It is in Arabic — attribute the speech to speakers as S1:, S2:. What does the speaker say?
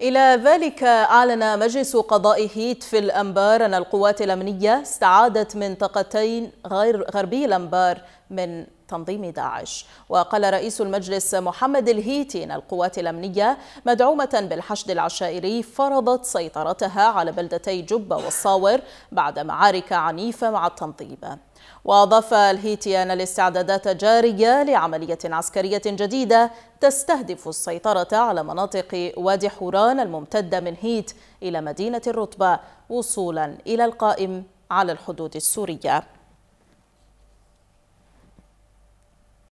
S1: إلى ذلك أعلن مجلس قضاء هيت في الأنبار أن القوات الأمنية استعادت منطقتين غير غربي الأنبار من تنظيم داعش وقال رئيس المجلس محمد الهيتي ان القوات الامنيه مدعومه بالحشد العشائري فرضت سيطرتها على بلدتي جبه والصاور بعد معارك عنيفه مع التنظيم واضاف الهيتي ان الاستعدادات جاريه لعمليه عسكريه جديده تستهدف السيطره على مناطق وادي حوران الممتده من هيت الى مدينه الرتبه وصولا الى القائم على الحدود السوريه